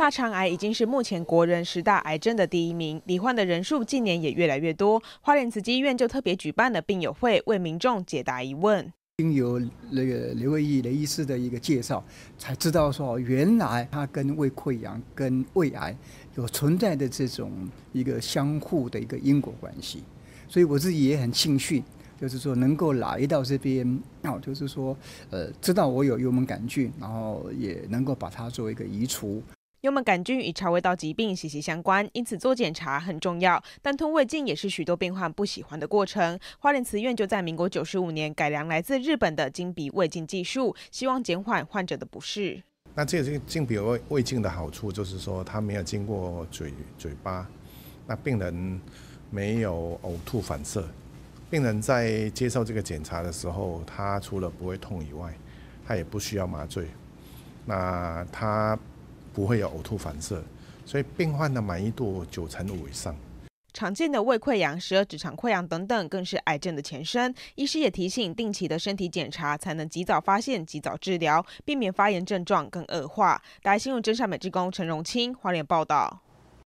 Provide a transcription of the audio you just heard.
大肠癌已经是目前国人十大癌症的第一名，罹患的人数近年也越来越多。花莲慈济医院就特别举办了病友会，为民众解答疑问。经由那个刘卫义雷医师的一个介绍，才知道说原来他跟胃溃疡、跟胃癌有存在的这种一个相互的一个因果关系。所以我自己也很庆幸，就是说能够来到这边，哦，就是说呃，知道我有幽门杆菌，然后也能够把它做一个移除。幽门杆菌与肠胃道疾病息息相关，因此做检查很重要。但吞胃镜也是许多病患不喜欢的过程。花莲慈院就在民国九十五年改良来自日本的金鼻胃镜技术，希望减缓患者的不适。那这个经鼻胃胃镜的好处就是说，它没有经过嘴嘴巴，那病人没有呕吐反射。病人在接受这个检查的时候，他除了不会痛以外，他也不需要麻醉。那他。不会有呕吐反射，所以病患的满意度九成五以上。常见的胃溃疡、十二指肠溃疡等等，更是癌症的前身。医师也提醒，定期的身体检查才能及早发现、及早治疗，避免发炎症状更恶化。大新闻真善美之工，陈荣清，花莲报道。